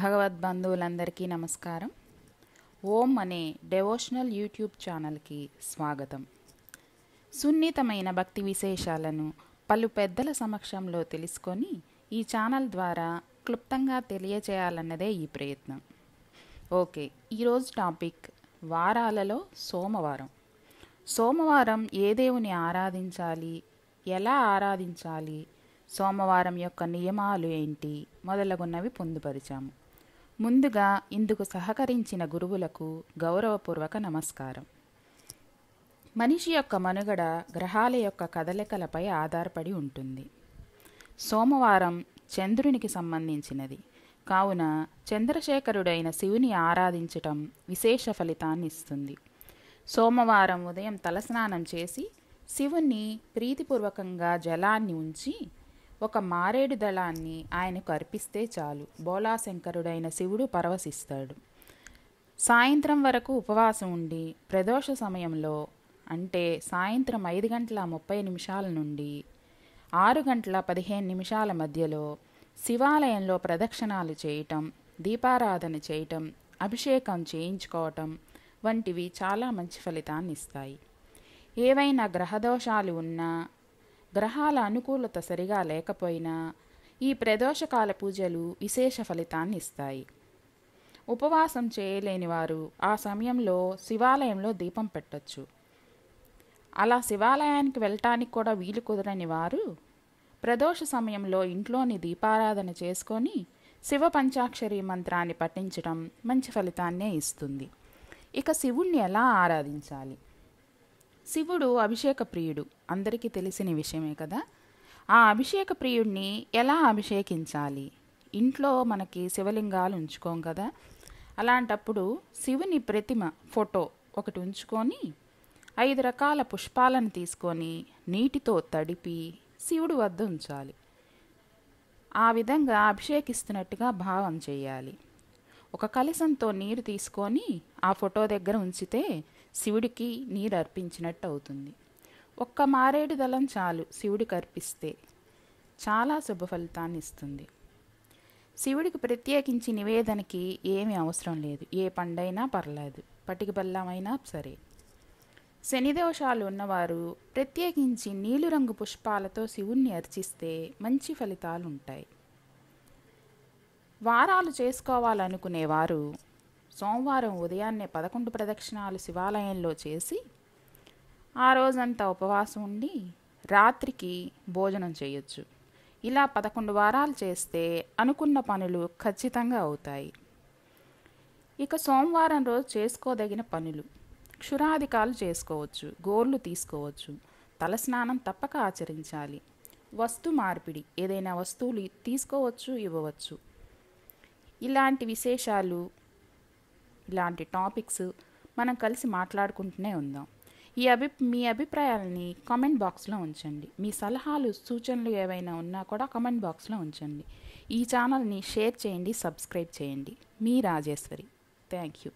భగవద్ బంధువులందరికీ నమస్కారం ఓం అనే డెవోషనల్ యూట్యూబ్ ఛానల్కి స్వాగతం సున్నితమైన భక్తి విశేషాలను పలు పెద్దల సమక్షంలో తెలుసుకొని ఈ ఛానల్ ద్వారా క్లుప్తంగా తెలియచేయాలన్నదే ఈ ప్రయత్నం ఓకే ఈరోజు టాపిక్ వారాలలో సోమవారం సోమవారం ఏ దేవుని ఆరాధించాలి ఎలా ఆరాధించాలి సోమవారం యొక్క నియమాలు ఏంటి మొదలగున్నవి పొందుపరిచాము ముందుగా ఇందుకు సహకరించిన గురువులకు గౌరవపూర్వక నమస్కారం మనిషి యొక్క మనుగడ గ్రహాల యొక్క కదలికలపై ఆధారపడి ఉంటుంది సోమవారం చంద్రునికి సంబంధించినది కావున చంద్రశేఖరుడైన శివుని ఆరాధించటం విశేష ఫలితాన్ని ఇస్తుంది సోమవారం ఉదయం తలస్నానం చేసి శివుణ్ణి ప్రీతిపూర్వకంగా జలాన్ని ఉంచి ఒక మారేడు దళాన్ని ఆయనకు అర్పిస్తే చాలు బోలాశంకరుడైన శివుడు పరవశిస్తాడు సాయంత్రం వరకు ఉపవాసం ఉండి ప్రదోష సమయంలో అంటే సాయంత్రం ఐదు గంటల ముప్పై నిమిషాల నుండి ఆరు గంటల పదిహేను నిమిషాల మధ్యలో శివాలయంలో ప్రదక్షిణాలు చేయటం దీపారాధన చేయటం అభిషేకం చేయించుకోవటం వంటివి చాలా మంచి ఫలితాన్ని ఇస్తాయి ఏవైనా గ్రహదోషాలు ఉన్నా గ్రహాల అనుకూలత సరిగా లేకపోయినా ఈ ప్రదోషకాల పూజలు విశేష ఫలితాన్ని ఇస్తాయి ఉపవాసం చేయలేని వారు ఆ సమయంలో శివాలయంలో దీపం పెట్టొచ్చు అలా శివాలయానికి వెళ్ళటానికి కూడా వీలు కుదరని వారు ప్రదోష సమయంలో ఇంట్లోని దీపారాధన చేసుకొని శివ పంచాక్షరి మంత్రాన్ని పఠించడం మంచి ఫలితాన్నే ఇస్తుంది ఇక శివుణ్ణి ఎలా ఆరాధించాలి శివుడు అభిషేక ప్రియుడు అందరికీ తెలిసిన విషయమే కదా ఆ అభిషేక ప్రియుడిని ఎలా అభిషేకించాలి ఇంట్లో మనకి శివలింగాలు ఉంచుకోం కదా అలాంటప్పుడు శివుని ప్రతిమ ఫోటో ఒకటి ఉంచుకొని ఐదు రకాల పుష్పాలను తీసుకొని నీటితో తడిపి శివుడు వద్ద ఉంచాలి ఆ విధంగా అభిషేకిస్తున్నట్టుగా భావం చేయాలి ఒక కలసంతో నీరు తీసుకొని ఆ ఫోటో దగ్గర ఉంచితే శివుడికి నీరు అర్పించినట్టు అవుతుంది ఒక్క మారేడు దళం చాలు శివుడికి అర్పిస్తే చాలా శుభ ఫలితాన్ని ఇస్తుంది శివుడికి ప్రత్యేకించి నివేదనకి ఏమీ అవసరం లేదు ఏ పండైనా పర్లేదు పటిక బల్లమైనా సరే శనిదోషాలు ఉన్నవారు ప్రత్యేకించి నీలిరంగు పుష్పాలతో శివుణ్ణి అర్చిస్తే మంచి ఫలితాలు ఉంటాయి వారాలు చేసుకోవాలనుకునేవారు సోమవారం ఉదయాన్నే పదకొండు ప్రదక్షిణాలు శివాలయంలో చేసి ఆ రోజంతా ఉపవాసం ఉండి రాత్రికి భోజనం చేయొచ్చు ఇలా పదకొండు వారాలు చేస్తే అనుకున్న పనులు ఖచ్చితంగా అవుతాయి ఇక సోమవారం రోజు చేసుకోదగిన పనులు క్షురాధికాలు చేసుకోవచ్చు గోర్లు తీసుకోవచ్చు తలస్నానం తప్పక ఆచరించాలి వస్తు మార్పిడి ఏదైనా వస్తువులు తీసుకోవచ్చు ఇవ్వవచ్చు ఇలాంటి విశేషాలు ఇలాంటి టాపిక్స్ మనం కలిసి మాట్లాడుకుంటూనే ఉందాం ఈ అభి మీ అభిప్రాయాలని కామెంట్ బాక్స్లో ఉంచండి మీ సలహాలు సూచనలు ఏవైనా ఉన్నా కూడా కామెంట్ బాక్స్లో ఉంచండి ఈ ఛానల్ని షేర్ చేయండి సబ్స్క్రైబ్ చేయండి మీ రాజేశ్వరి థ్యాంక్ యూ